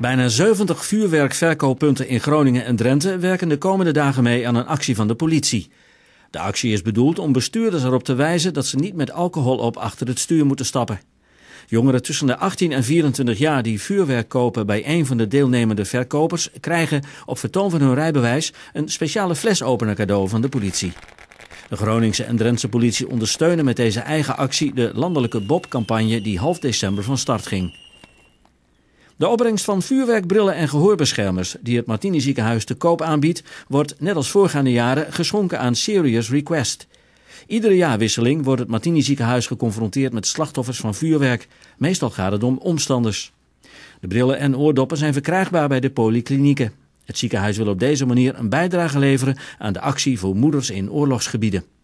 Bijna 70 vuurwerkverkooppunten in Groningen en Drenthe werken de komende dagen mee aan een actie van de politie. De actie is bedoeld om bestuurders erop te wijzen dat ze niet met alcohol op achter het stuur moeten stappen. Jongeren tussen de 18 en 24 jaar die vuurwerk kopen bij een van de deelnemende verkopers krijgen op vertoon van hun rijbewijs een speciale flesopener cadeau van de politie. De Groningse en Drentse politie ondersteunen met deze eigen actie de landelijke Bob-campagne die half december van start ging. De opbrengst van vuurwerkbrillen en gehoorbeschermers die het Martini ziekenhuis te koop aanbiedt, wordt net als voorgaande jaren geschonken aan Serious Request. Iedere jaarwisseling wordt het Martini ziekenhuis geconfronteerd met slachtoffers van vuurwerk. Meestal gaat het om omstanders. De brillen en oordoppen zijn verkrijgbaar bij de polyklinieken. Het ziekenhuis wil op deze manier een bijdrage leveren aan de actie voor moeders in oorlogsgebieden.